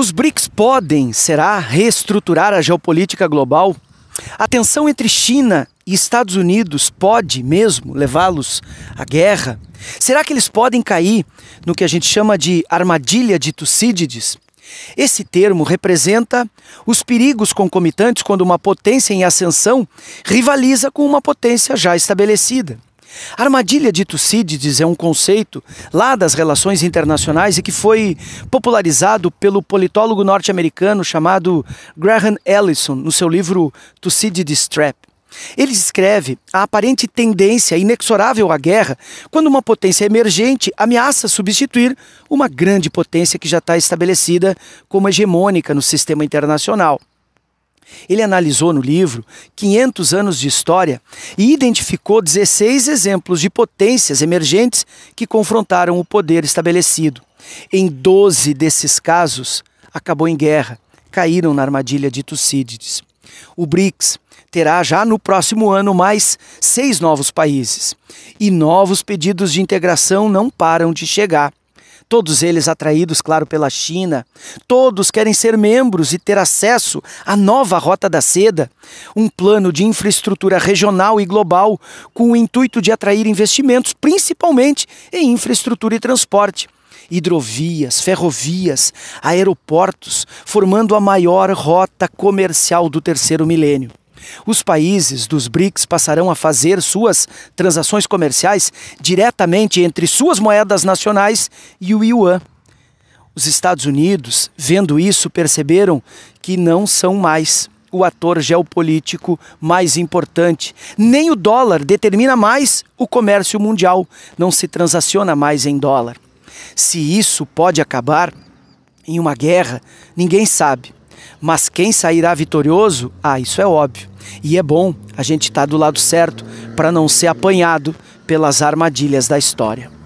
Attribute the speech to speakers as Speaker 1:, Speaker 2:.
Speaker 1: Os BRICS podem, será, reestruturar a geopolítica global? A tensão entre China e Estados Unidos pode mesmo levá-los à guerra? Será que eles podem cair no que a gente chama de armadilha de Tucídides? Esse termo representa os perigos concomitantes quando uma potência em ascensão rivaliza com uma potência já estabelecida. Armadilha de Tucídides é um conceito lá das relações internacionais e que foi popularizado pelo politólogo norte-americano chamado Graham Ellison no seu livro Tucídides Trap. Ele descreve a aparente tendência inexorável à guerra quando uma potência emergente ameaça substituir uma grande potência que já está estabelecida como hegemônica no sistema internacional. Ele analisou no livro 500 anos de história e identificou 16 exemplos de potências emergentes que confrontaram o poder estabelecido. Em 12 desses casos, acabou em guerra, caíram na armadilha de Tucídides. O BRICS terá já no próximo ano mais seis novos países. E novos pedidos de integração não param de chegar todos eles atraídos, claro, pela China. Todos querem ser membros e ter acesso à nova Rota da Seda, um plano de infraestrutura regional e global com o intuito de atrair investimentos, principalmente em infraestrutura e transporte hidrovias, ferrovias, aeroportos, formando a maior rota comercial do terceiro milênio. Os países dos BRICS passarão a fazer suas transações comerciais diretamente entre suas moedas nacionais e o yuan. Os Estados Unidos, vendo isso, perceberam que não são mais o ator geopolítico mais importante. Nem o dólar determina mais o comércio mundial, não se transaciona mais em dólar. Se isso pode acabar em uma guerra, ninguém sabe. Mas quem sairá vitorioso? Ah, isso é óbvio. E é bom a gente estar tá do lado certo para não ser apanhado pelas armadilhas da história.